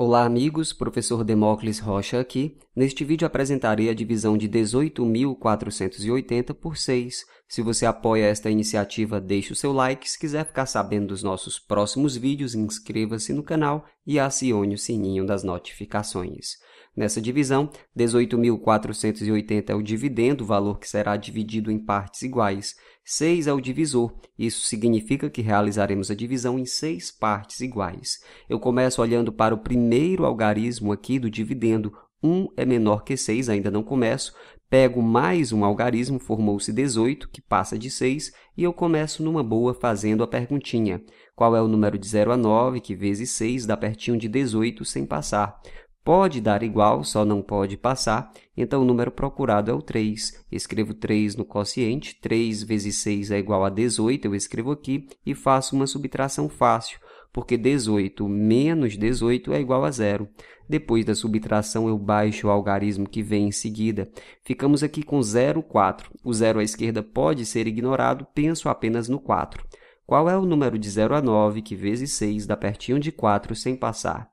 Olá, amigos. Professor Demócles Rocha aqui. Neste vídeo apresentarei a divisão de 18.480 por 6. Se você apoia esta iniciativa, deixe o seu like. Se quiser ficar sabendo dos nossos próximos vídeos, inscreva-se no canal e acione o sininho das notificações. Nessa divisão, 18.480 é o dividendo, valor que será dividido em partes iguais. 6 é o divisor, isso significa que realizaremos a divisão em seis partes iguais. Eu começo olhando para o primeiro algarismo aqui do dividendo, 1 é menor que 6, ainda não começo, pego mais um algarismo, formou-se 18, que passa de 6, e eu começo numa boa fazendo a perguntinha. Qual é o número de 0 a 9, que vezes 6 dá pertinho de 18 sem passar? Pode dar igual, só não pode passar, então o número procurado é o 3. Escrevo 3 no quociente, 3 vezes 6 é igual a 18, eu escrevo aqui e faço uma subtração fácil, porque 18 menos 18 é igual a zero. Depois da subtração, eu baixo o algarismo que vem em seguida. Ficamos aqui com 0, 4. O zero à esquerda pode ser ignorado, penso apenas no 4. Qual é o número de 0 a 9 que vezes 6 dá pertinho de 4 sem passar?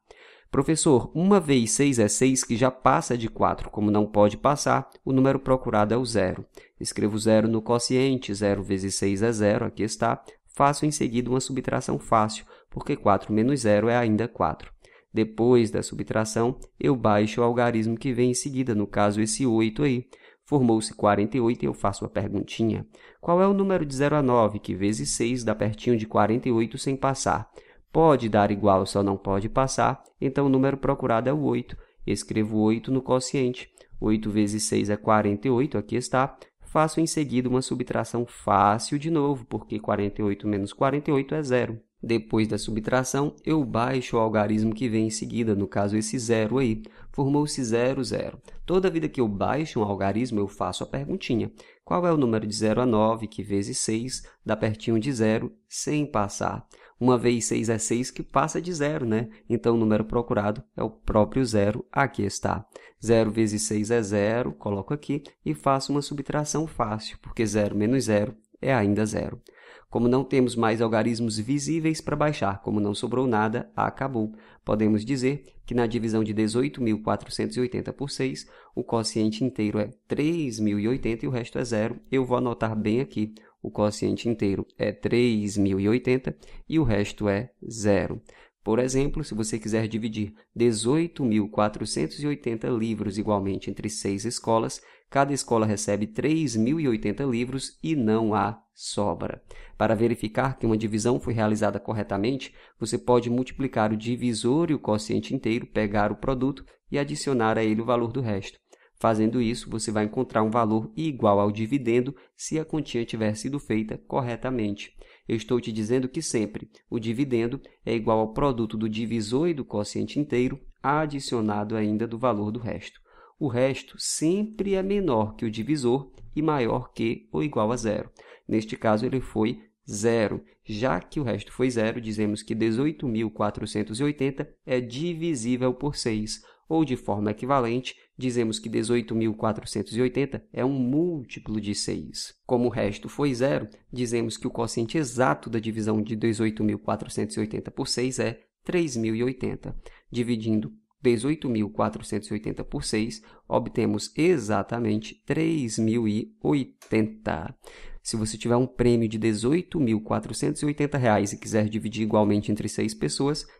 Professor, uma vez 6 é 6, que já passa de 4. Como não pode passar, o número procurado é o zero. Escrevo zero no quociente, 0 vezes 6 é 0, aqui está. Faço em seguida uma subtração fácil, porque 4 menos 0 é ainda 4. Depois da subtração, eu baixo o algarismo que vem em seguida, no caso esse 8 aí. Formou-se 48 e eu faço a perguntinha. Qual é o número de 0 a 9, que vezes 6 dá pertinho de 48 sem passar? pode dar igual, só não pode passar, então o número procurado é o 8. Escrevo 8 no quociente. 8 vezes 6 é 48, aqui está. Faço em seguida uma subtração fácil de novo, porque 48 menos 48 é zero. Depois da subtração, eu baixo o algarismo que vem em seguida, no caso esse zero aí. Formou-se zero, zero. Toda vida que eu baixo um algarismo, eu faço a perguntinha. Qual é o número de 0 a 9, que vezes 6, dá pertinho de zero, sem passar? uma vez 6 é 6 que passa de zero, né? Então o número procurado é o próprio zero, aqui está. 0 vezes 6 é zero, coloco aqui e faço uma subtração fácil, porque 0 menos 0 é ainda zero. Como não temos mais algarismos visíveis para baixar, como não sobrou nada, acabou. Podemos dizer que na divisão de 18.480 por 6, o quociente inteiro é 3.080 e o resto é zero. Eu vou anotar bem aqui o quociente inteiro é 3.080 e o resto é zero. Por exemplo, se você quiser dividir 18.480 livros igualmente entre seis escolas, cada escola recebe 3.080 livros e não há sobra. Para verificar que uma divisão foi realizada corretamente, você pode multiplicar o divisor e o quociente inteiro, pegar o produto e adicionar a ele o valor do resto. Fazendo isso, você vai encontrar um valor igual ao dividendo se a continha tiver sido feita corretamente. Eu estou te dizendo que sempre o dividendo é igual ao produto do divisor e do quociente inteiro, adicionado ainda do valor do resto. O resto sempre é menor que o divisor e maior que ou igual a zero. Neste caso, ele foi zero. Já que o resto foi zero, dizemos que 18.480 é divisível por 6, ou de forma equivalente, dizemos que 18.480 é um múltiplo de 6. Como o resto foi zero, dizemos que o quociente exato da divisão de 18.480 por 6 é 3.080. Dividindo 18.480 por 6, obtemos exatamente 3.080. Se você tiver um prêmio de R$ 18.480 e quiser dividir igualmente entre seis pessoas,